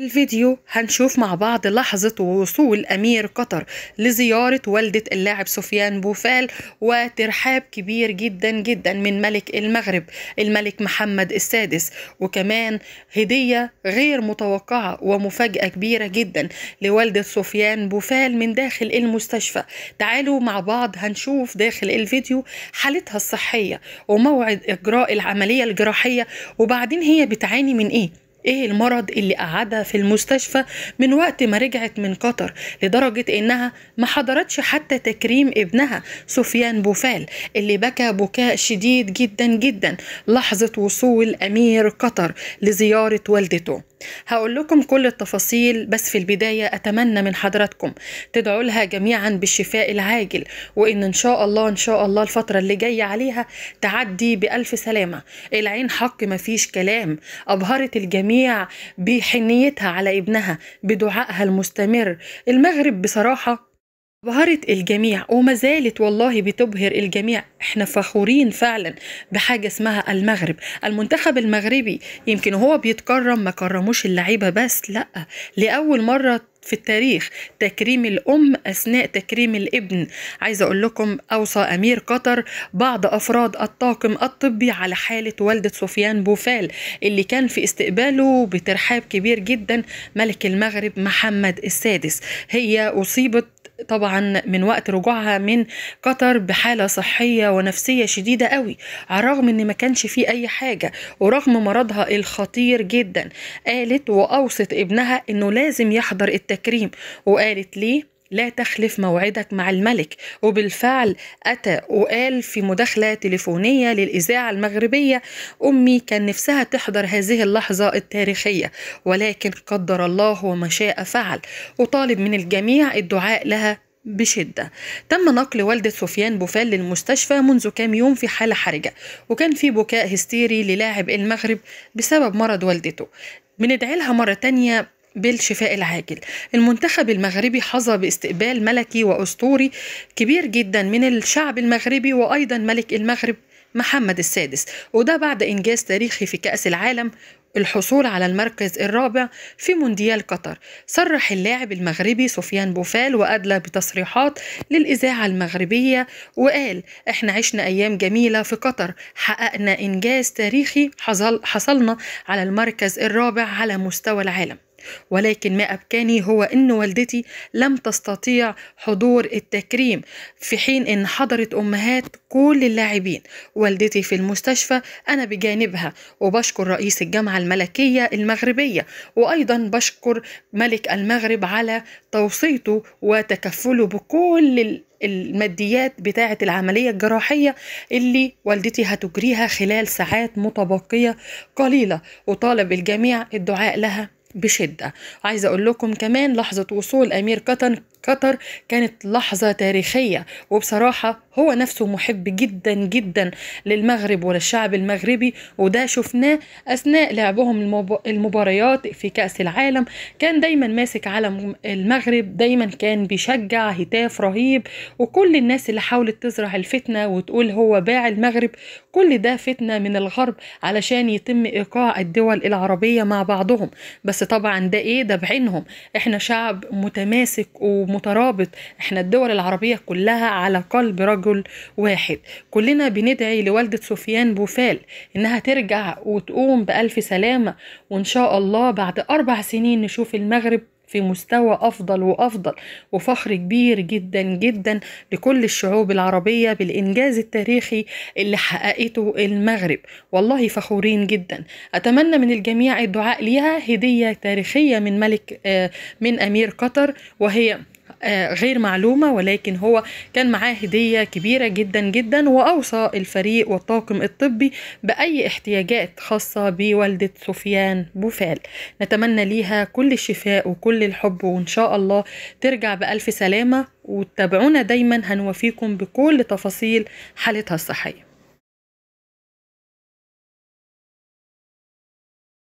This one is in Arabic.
الفيديو هنشوف مع بعض لحظة وصول أمير قطر لزيارة والدة اللاعب سفيان بوفال وترحاب كبير جدا جدا من ملك المغرب الملك محمد السادس وكمان هدية غير متوقعة ومفاجأة كبيرة جدا لوالدة سفيان بوفال من داخل المستشفى تعالوا مع بعض هنشوف داخل الفيديو حالتها الصحية وموعد إجراء العملية الجراحية وبعدين هي بتعاني من إيه ايه المرض اللي قعدها في المستشفى من وقت ما رجعت من قطر لدرجة انها ما حضرتش حتى تكريم ابنها سفيان بوفال اللي بكى بكاء شديد جدا جدا لحظة وصول امير قطر لزيارة والدته هقول لكم كل التفاصيل بس في البداية أتمنى من حضراتكم تدعوا لها جميعا بالشفاء العاجل وإن إن شاء الله إن شاء الله الفترة اللي جاية عليها تعدي بألف سلامة العين حق مفيش كلام أبهرت الجميع الجميع بحنيتها على ابنها بدعائها المستمر المغرب بصراحة بهرت الجميع وما زالت والله بتبهر الجميع احنا فخورين فعلا بحاجة اسمها المغرب المنتخب المغربي يمكن هو بيتكرم ما كرموش اللعيبة بس لا لأول مرة في التاريخ تكريم الأم أثناء تكريم الابن عايزة أقول لكم أوصى أمير قطر بعض أفراد الطاقم الطبي على حالة والدة سفيان بوفال اللي كان في استقباله بترحاب كبير جدا ملك المغرب محمد السادس هي أصيبت طبعا من وقت رجوعها من قطر بحاله صحيه ونفسيه شديده قوي على الرغم ان ما كانش فيه اي حاجه ورغم مرضها الخطير جدا قالت واوصت ابنها انه لازم يحضر التكريم وقالت ليه لا تخلف موعدك مع الملك وبالفعل أتى وقال في مداخلة تليفونية للإذاعة المغربية أمي كان نفسها تحضر هذه اللحظة التاريخية ولكن قدر الله وما شاء فعل وطالب من الجميع الدعاء لها بشدة تم نقل والدة سفيان بوفال للمستشفى منذ كام يوم في حالة حرجة وكان في بكاء هستيري للاعب المغرب بسبب مرض والدته بندعي لها مرة تانية بالشفاء العاجل المنتخب المغربي حظى باستقبال ملكي وأسطوري كبير جدا من الشعب المغربي وأيضا ملك المغرب محمد السادس وده بعد إنجاز تاريخي في كأس العالم الحصول على المركز الرابع في مونديال قطر صرح اللاعب المغربي سفيان بوفال وأدلى بتصريحات للإذاعة المغربية وقال احنا عشنا أيام جميلة في قطر حققنا إنجاز تاريخي حصل حصلنا على المركز الرابع على مستوى العالم ولكن ما أبكاني هو أن والدتي لم تستطيع حضور التكريم في حين أن حضرت أمهات كل اللاعبين والدتي في المستشفى أنا بجانبها وبشكر رئيس الجامعة الملكية المغربية وأيضا بشكر ملك المغرب على توصيته وتكفله بكل الماديات بتاعة العملية الجراحية اللي والدتي هتجريها خلال ساعات متبقية قليلة وطالب الجميع الدعاء لها بشده عايزه اقول لكم كمان لحظه وصول امير قطن قطر كانت لحظة تاريخية وبصراحة هو نفسه محب جدا جدا للمغرب وللشعب المغربي وده شفناه أثناء لعبهم المباريات في كأس العالم كان دايما ماسك علم المغرب دايما كان بيشجع هتاف رهيب وكل الناس اللي حاولت تزرع الفتنة وتقول هو باع المغرب كل ده فتنة من الغرب علشان يتم إيقاع الدول العربية مع بعضهم بس طبعا ده إيه ده بعينهم إحنا شعب متماسك و مترابط احنا الدول العربية كلها على قلب رجل واحد كلنا بندعي لوالدة سفيان بوفال انها ترجع وتقوم بألف سلامة وان شاء الله بعد أربع سنين نشوف المغرب في مستوى أفضل وأفضل وفخر كبير جدا جدا لكل الشعوب العربية بالإنجاز التاريخي اللي حققته المغرب والله فخورين جدا أتمنى من الجميع الدعاء ليها هدية تاريخية من ملك آه، من أمير قطر وهي آه، غير معلومة ولكن هو كان معاه هدية كبيرة جدا جدا وأوصى الفريق والطاقم الطبي بأي احتياجات خاصة بوالدة سفيان بوفال نتمنى ليها كل الشفاء وكل الحب وإن شاء الله ترجع بألف سلامة وتابعونا دايما هنوافيكم بكل تفاصيل حالتها الصحية